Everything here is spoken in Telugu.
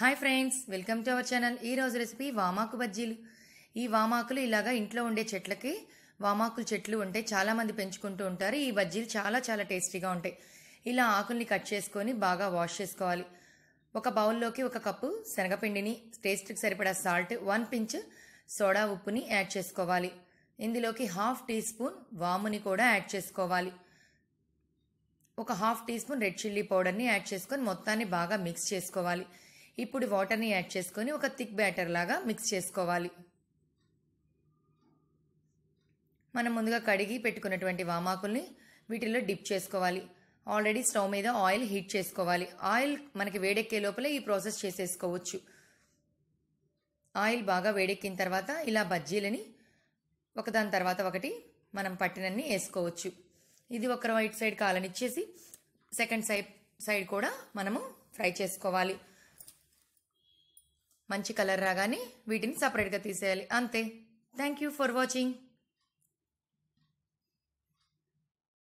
hi friends welcome to our channel ఈ రోజు రెసిపీ వామాకు బజ్జీలు ఈ వామాకులు ఇలాగా ఇంట్లో ఉండే చెట్లకి వామాకులు చెట్లు ఉంటాయి చాలామంది పెంచుకుంటూ ఉంటారు ఈ బజ్జీలు చాలా చాలా టేస్టీగా ఉంటాయి ఇలా ఆకుల్ని కట్ చేసుకొని బాగా వాష్ చేసుకోవాలి ఒక బౌల్లోకి ఒక కప్పు శనగపిండిని టేస్ట్కి సరిపడా సాల్ట్ వన్ పించ్ సోడా ఉప్పుని యాడ్ చేసుకోవాలి ఇందులోకి హాఫ్ టీ స్పూన్ వాముని కూడా యాడ్ చేసుకోవాలి ఒక half teaspoon red chilli పౌడర్ని యాడ్ చేసుకొని మొత్తాన్ని బాగా మిక్స్ చేసుకోవాలి ఇప్పుడు వాటర్ని యాడ్ చేసుకొని ఒక థిక్ బ్యాటర్ లాగా మిక్స్ చేసుకోవాలి మనం ముందుగా కడిగి పెట్టుకున్నటువంటి వామాకుల్ని వీటిల్లో డిప్ చేసుకోవాలి ఆల్రెడీ స్టవ్ మీద ఆయిల్ హీట్ చేసుకోవాలి ఆయిల్ మనకి వేడెక్కే లోపలే ఈ ప్రాసెస్ చేసేసుకోవచ్చు ఆయిల్ బాగా వేడెక్కిన తర్వాత ఇలా బజ్జీలని ఒకదాని తర్వాత ఒకటి మనం పట్టినన్ని వేసుకోవచ్చు ఇది ఒక రైట్ సైడ్ కాలనిచ్చేసి సెకండ్ సైడ్ సైడ్ కూడా మనము ఫ్రై చేసుకోవాలి మంచి కలర్ రాగానే వీటిని సపరేట్గా తీసేయాలి అంతే థ్యాంక్ యూ ఫర్ వాచింగ్